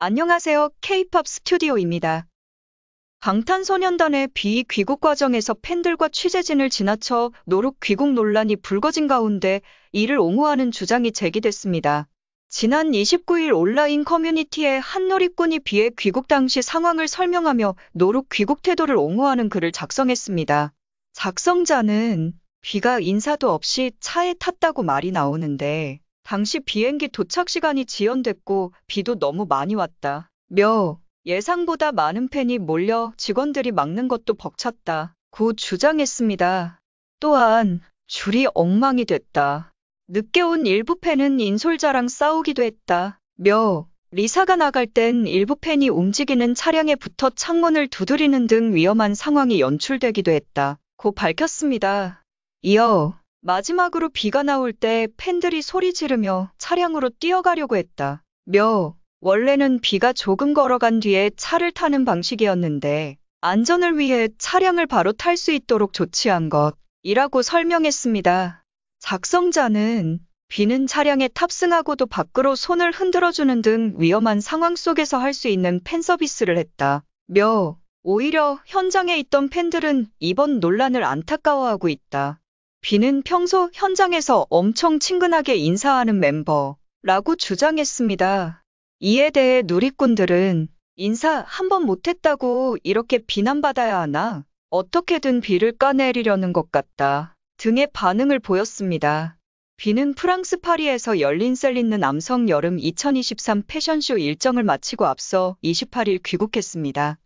안녕하세요. K-POP 스튜디오입니다. 방탄소년단의 비귀국 과정에서 팬들과 취재진을 지나쳐 노룩 귀국 논란이 불거진 가운데 이를 옹호하는 주장이 제기됐습니다. 지난 29일 온라인 커뮤니티에 한놀이꾼이비의 귀국 당시 상황을 설명하며 노룩 귀국 태도를 옹호하는 글을 작성했습니다. 작성자는 비가 인사도 없이 차에 탔다고 말이 나오는데 당시 비행기 도착 시간이 지연됐고 비도 너무 많이 왔다. 며 예상보다 많은 팬이 몰려 직원들이 막는 것도 벅찼다. 고 주장했습니다. 또한 줄이 엉망이 됐다. 늦게 온 일부 팬은 인솔자랑 싸우기도 했다. 며 리사가 나갈 땐 일부 팬이 움직이는 차량에 붙어 창문을 두드리는 등 위험한 상황이 연출되기도 했다. 고 밝혔습니다. 이어 마지막으로 비가 나올 때 팬들이 소리 지르며 차량으로 뛰어가려고 했다. 며, 원래는 비가 조금 걸어간 뒤에 차를 타는 방식이었는데 안전을 위해 차량을 바로 탈 수 있도록 조치한 것이라고 설명했습니다. 작성자는 비는 차량에 탑승하고도 밖으로 손을 흔들어주는 등 위험한 상황 속에서 할 수 있는 팬 서비스를 했다. 며, 오히려 현장에 있던 팬들은 이번 논란을 안타까워하고 있다. 비는 평소 현장에서 엄청 친근하게 인사하는 멤버라고 주장했습니다. 이에 대해 누리꾼들은 인사 한 번 못했다고 이렇게 비난받아야 하나? 어떻게든 비를 까내리려는 것 같다. 등의 반응을 보였습니다. 비는 프랑스 파리에서 열린 셀린는 남성 여름 2023 패션쇼 일정을 마치고 앞서 28일 귀국했습니다.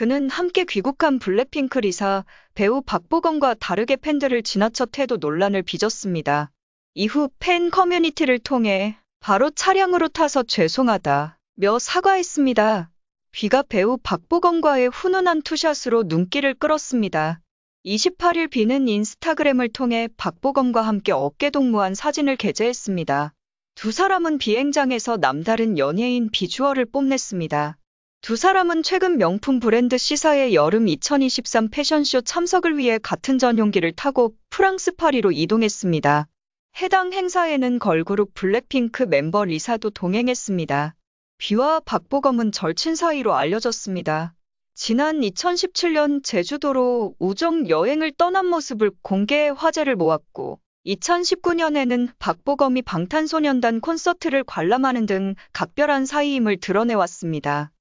그는 함께 귀국한 블랙핑크 리사 배우 박보검과 다르게 팬들을 지나쳐 태도 논란을 빚었습니다. 이후 팬 커뮤니티를 통해 바로 차량으로 타서 죄송하다 며 사과했습니다. 비가 배우 박보검과의 훈훈한 투샷으로 눈길을 끌었습니다. 28일 비는 인스타그램을 통해 박보검과 함께 어깨 동무한 사진을 게재했습니다. 두 사람은 비행장에서 남다른 연예인 비주얼을 뽐냈습니다. 두 사람은 최근 명품 브랜드 시사의 여름 2023 패션쇼 참석을 위해 같은 전용기를 타고 프랑스 파리로 이동했습니다. 해당 행사에는 걸그룹 블랙핑크 멤버 리사도 동행했습니다. 비와 박보검은 절친 사이로 알려졌습니다. 지난 2017년 제주도로 우정 여행을 떠난 모습을 공개 화제를 모았고 2019년에는 박보검이 방탄소년단 콘서트를 관람하는 등 각별한 사이임을 드러내왔습니다.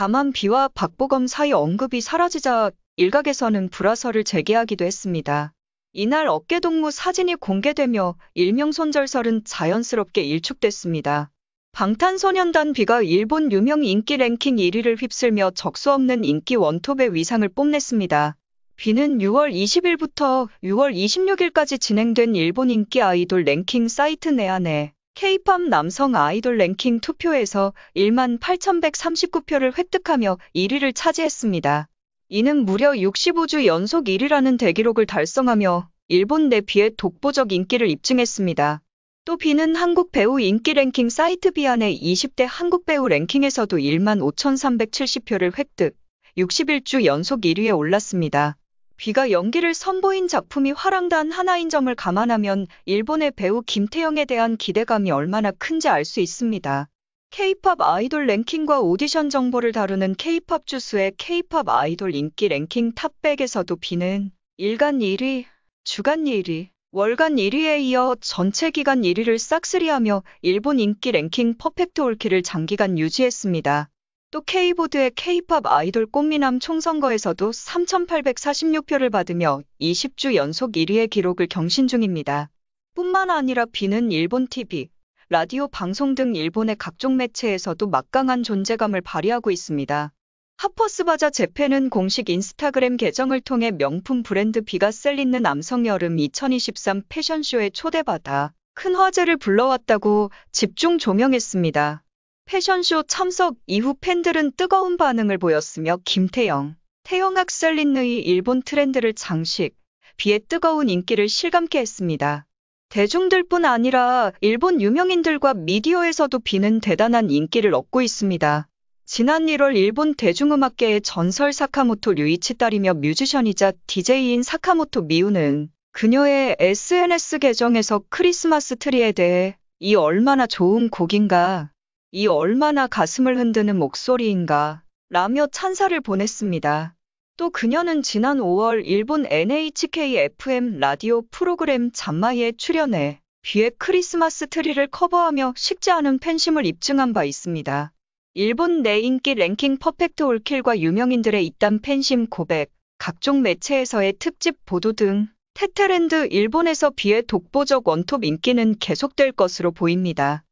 다만 비와 박보검 사이 언급이 사라지자 일각에서는 불화설을 제기하기도 했습니다. 이날 어깨동무 사진이 공개되며 일명손절설은 자연스럽게 일축됐습니다. 방탄소년단 비가 일본 유명 인기 랭킹 1위를 휩쓸며 적수 없는 인기 원톱의 위상을 뽐냈습니다. 비는 6월 20일부터 6월 26일까지 진행된 일본 인기 아이돌 랭킹 사이트 내안에 K-팝 남성 아이돌 랭킹 투표에서 1만 8,139표를 획득하며 1위를 차지했습니다. 이는 무려 65주 연속 1위라는 대기록을 달성하며 일본 내비의 독보적 인기를 입증했습니다. 또비는 한국 배우 인기 랭킹 사이트 비안의 20대 한국 배우 랭킹에서도 1만 5,370표를 획득, 61주 연속 1위에 올랐습니다. 귀가 연기를 선보인 작품이 화랑단 하나인 점을 감안하면 일본의 배우 김태영에 대한 기대감이 얼마나 큰지 알 수 있습니다. K-팝 아이돌 랭킹과 오디션 정보를 다루는 K-팝 주스의 K-팝 아이돌 인기 랭킹 탑백에서도 비는 일간 1위, 주간 1위, 월간 1위에 이어 전체 기간 1위를 싹쓸이하며 일본 인기 랭킹 퍼펙트 올킬을 장기간 유지했습니다. 또 K보드의 K-팝 아이돌 꽃미남 총선거에서도 3,846표를 받으며 20주 연속 1위의 기록을 경신 중입니다. 뿐만 아니라 비는 일본 TV, 라디오 방송 등 일본의 각종 매체에서도 막강한 존재감을 발휘하고 있습니다. 하퍼스바자 제페는 공식 인스타그램 계정을 통해 명품 브랜드 비가 셀리는 남성 여름 2023 패션쇼에 초대받아 큰 화제를 불러왔다고 집중 조명했습니다. 패션쇼 참석 이후 팬들은 뜨거운 반응을 보였으며 김태영, 태영 악셀린의 일본 트렌드를 장식, 비에 뜨거운 인기를 실감케 했습니다. 대중들뿐 아니라 일본 유명인들과 미디어에서도 비는 대단한 인기를 얻고 있습니다. 지난 1월 일본 대중음악계의 전설 사카모토 류이치 딸이며 뮤지션이자 DJ인 사카모토 미우는 그녀의 SNS 계정에서 크리스마스 트리에 대해 이 얼마나 좋은 곡인가 이 얼마나 가슴을 흔드는 목소리인가 라며 찬사를 보냈습니다. 또 그녀는 지난 5월 일본 NHK FM 라디오 프로그램 잠마이에 출연해 뷔의 크리스마스 트리를 커버하며 식지 않은 팬심을 입증한 바 있습니다. 일본 내 인기 랭킹 퍼펙트 올킬과 유명인들의 입단 팬심 고백, 각종 매체에서의 특집 보도 등 테테랜드 일본에서 비해 독보적 원톱 인기는 계속될 것으로 보입니다.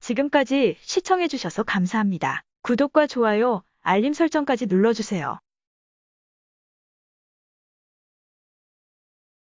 지금까지 시청해주셔서 감사합니다. 구독과 좋아요, 알림 설정까지 눌러주세요.